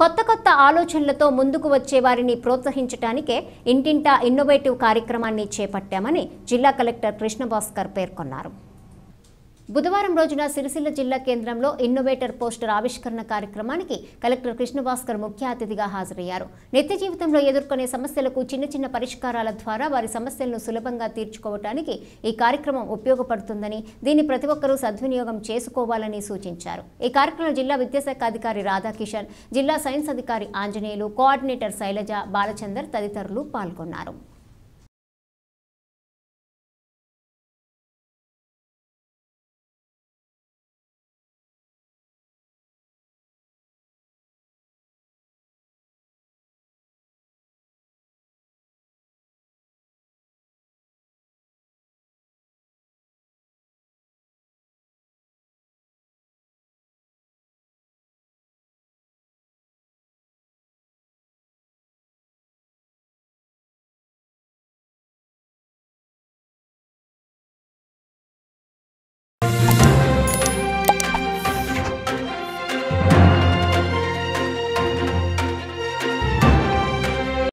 కొత్త కొత్త ఆలోచనలతో ముందుకు వచ్చే వారిని ప్రోత్సహించడానికే ఇంటింటా ఇన్నోవేటివ్ కార్యక్రమాన్ని చేపట్టామని జిల్లా కలెక్టర్ కృష్ణభాస్కర్ పేర్కొన్నారు బుధవారం రోజున సిరిసిల్ల జిల్లా కేంద్రంలో ఇన్నోవేటర్ పోస్టర్ ఆవిష్కరణ కార్యక్రమానికి కలెక్టర్ కృష్ణభాస్కర్ ముఖ్య అతిథిగా హాజరయ్యారు నిత్య జీవితంలో ఎదుర్కొనే సమస్యలకు చిన్న చిన్న పరిష్కారాల ద్వారా వారి సమస్యలను సులభంగా తీర్చుకోవటానికి ఈ కార్యక్రమం ఉపయోగపడుతుందని దీన్ని ప్రతి ఒక్కరూ సద్వినియోగం చేసుకోవాలని సూచించారు ఈ కార్యక్రమం జిల్లా విద్యాశాఖ అధికారి రాధాకిషన్ జిల్లా సైన్స్ అధికారి ఆంజనేయులు కోఆర్డినేటర్ శైలజ బాలచందర్ తదితరులు పాల్గొన్నారు